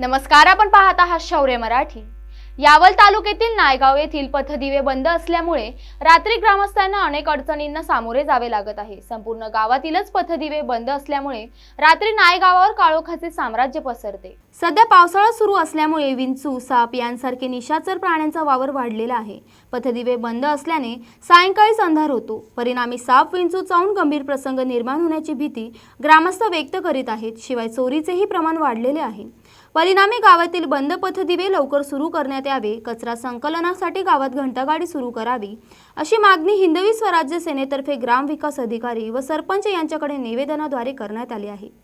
नमस्कार आपण पाहत आहात शौर्य मराठी यावल तालुक्यातील नायगाव येथील पथदिवे बंद असल्यामुळे रात्री ग्रामस्थांना अनेक अडचणींना सामोरे जावे लागत आहे संपूर्ण गावातीलच पथदिवे बंद असल्यामुळे रात्री नायगावावर काळोखाचे साम्राज्य पसरते सध्या पावसाळा सुरू असल्यामुळे विंचू साप यांसारखे निशाचर प्राण्यांचा वावर वाढलेला आहे पथदिवे बंद असल्याने सायंकाळीच अंधार होतो परिणामी साप विंचू चावून गंभीर प्रसंग निर्माण होण्याची भीती ग्रामस्थ व्यक्त करीत आहेत शिवाय चोरीचेही प्रमाण वाढलेले आहे परिणामी गावातील बंद पथ दिवे लवकर सुरू करण्यात यावे कचरा संकलनासाठी गावात घंटागाडी सुरू करावी अशी मागणी हिंदवी स्वराज्य सेनेतर्फे ग्रामविकास अधिकारी व सरपंच यांच्याकडे निवेदनाद्वारे करण्यात आली आहे